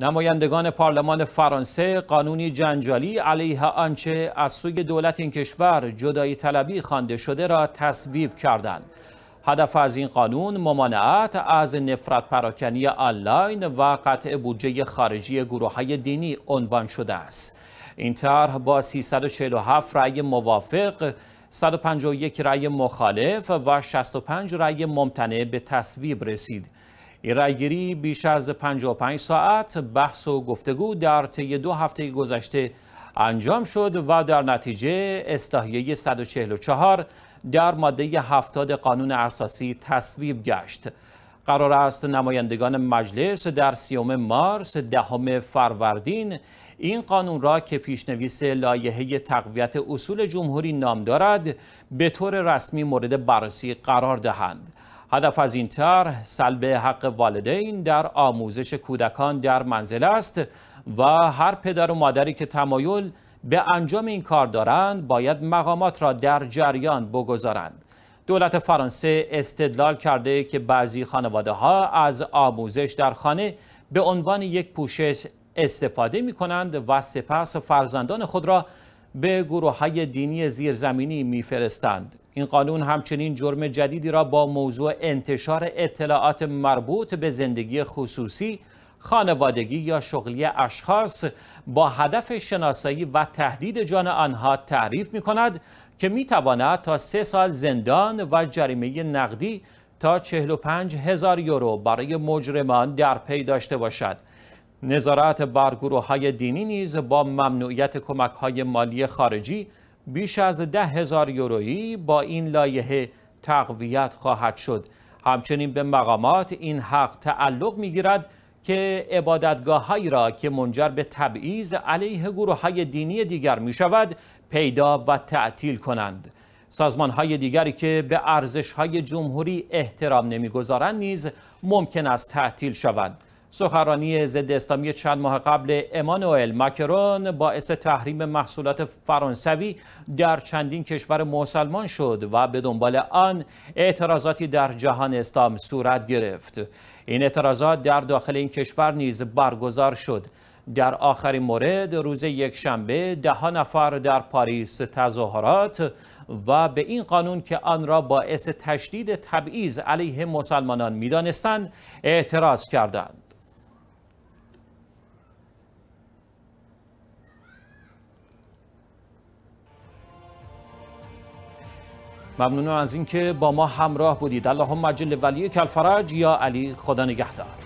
نمایندگان پارلمان فرانسه قانونی جنجالی علیه آنچه از سوی دولت این کشور جدایی طلبی خوانده شده را تصویب کردند. هدف از این قانون ممانعت از نفرت پراکنی آنلاین و قطع بودجه خارجی گروه های دینی عنوان شده است. این طرح با 347 رأی موافق 151 رأی مخالف و 65 رأی ممتنع به تصویب رسید. این بیش از 55 ساعت بحث و گفتگو در طی دو هفته گذشته انجام شد و در نتیجه استحیه 144 در ماده 70 قانون اساسی تصویب گشت قرار است نمایندگان مجلس در سیوم مارس دهم فروردین این قانون را که پیشنویس لایحه تقویت اصول جمهوری نام دارد به طور رسمی مورد بررسی قرار دهند هدف از این طرح سلب حق والدین در آموزش کودکان در منزل است و هر پدر و مادری که تمایل به انجام این کار دارند باید مقامات را در جریان بگذارند دولت فرانسه استدلال کرده که بعضی خانواده ها از آموزش در خانه به عنوان یک پوشش استفاده می کنند و سپس فرزندان خود را به گروه های دینی زیرزمینی می این قانون همچنین جرم جدیدی را با موضوع انتشار اطلاعات مربوط به زندگی خصوصی خانوادگی یا شغلی اشخاص با هدف شناسایی و تهدید جان آنها تعریف می کند که می تواند تا سه سال زندان و جریمه نقدی تا 45 هزار یورو برای مجرمان در پی داشته باشد. نظارت بر گروه های دینی نیز با ممنوعیت کمک های مالی خارجی بیش از ده هزار یورویی با این لایحه تقویت خواهد شد همچنین به مقامات این حق تعلق میگیرد که عبادتگاه هایی را که منجر به تبعیض علیه گروه های دینی دیگر می شود پیدا و تعطیل کنند سازمان های دیگری که به ارزش های جمهوری احترام نمیگذارند نیز ممکن است تعطیل شوند سخرانی ضد اسلامی چند ماه قبل امانوئل ماکرون باعث تحریم محصولات فرانسوی در چندین کشور مسلمان شد و به دنبال آن اعتراضاتی در جهان اسلام صورت گرفت این اعتراضات در داخل این کشور نیز برگزار شد در آخرین مورد روز شنبه ده نفر در پاریس تظاهرات و به این قانون که آن را باعث تشدید تبعیض علیه مسلمانان میدانستند اعتراض کردند ممنونم از اینکه با ما همراه بودید اللهم اجل ولی الفرج یا علی خدا نگهدار